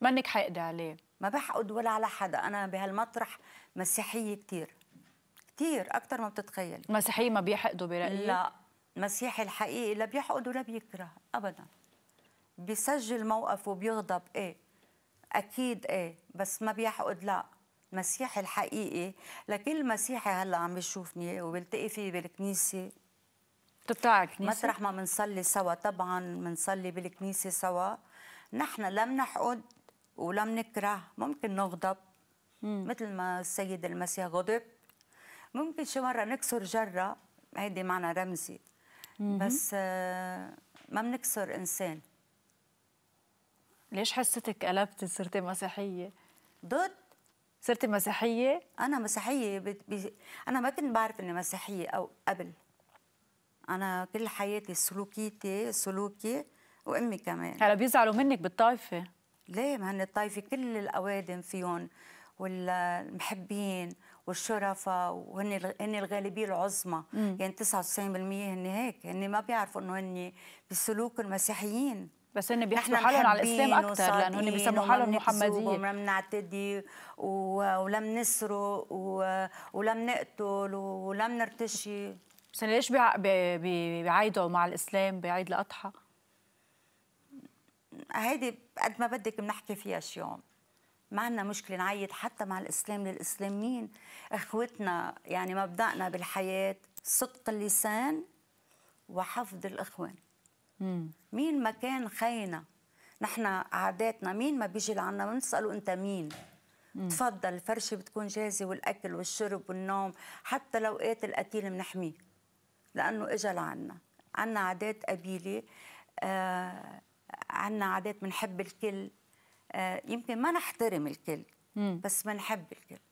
منك حاقدة عليه ما بحقد ولا على حدا أنا بهالمطرح مسيحية كثير كثير أكثر ما بتتخيل مسيحية ما بيحقدوا برأيك؟ لا المسيحي الحقيقي لا بيحقد ولا بيكره أبدا بيسجل موقف وبيغضب إيه أكيد إيه بس ما بيحقد لا المسيحي الحقيقي لكل مسيحي هلا عم بيشوفني وبلتقي فيه بالكنيسة بتطلع الكنيسة مطرح ما بنصلي سوا طبعا بنصلي بالكنيسة سوا نحن لا بنحقد ولم نكره ممكن نغضب مم. مثل ما السيد المسيح غضب ممكن شي مره نكسر جره هيدي معنى رمزي مم. بس آه، ما بنكسر انسان ليش حسيتك قلبتي صرتي مسيحيه ضد صرتي مسيحيه انا مسيحيه بي... انا ما كنت بعرف اني مسيحيه او قبل انا كل حياتي سلوكيتي سلوكي وامي كمان هلا بيزعلوا منك بالطائفه ليه ما هن الطائفه كل الاوادم فيهم والمحبين والشرفاء وهن هن الغالبيه العظمى يعني 99% هن هيك هن ما بيعرفوا انه هن بسلوك المسيحيين بس هن بيحكوا حالهم على الاسلام اكثر لانه هن بيسموا حالهم محمديين وما بنعتدي ولم نسرق ولم نقتل ولم نرتشي بس ليش بيعيدوا مع الاسلام بعيد الاضحى؟ هيدي قد ما بدك بنحكي فيها اليوم ما عندنا مشكله نعيط حتى مع الاسلام للاسلاميين اخوتنا يعني مبدأنا بالحياه صدق اللسان وحفظ الاخوان مم. مين ما كان خينا نحن عاداتنا مين ما بيجي لعنا بنساله انت مين مم. تفضل الفرشه بتكون جاهزه والاكل والشرب والنوم حتى لو قاتل القتيل بنحميه لانه اجى لعنا عنا عادات قبيله آه عنا عادات بنحب الكل آه، يمكن ما نحترم الكل بس بنحب الكل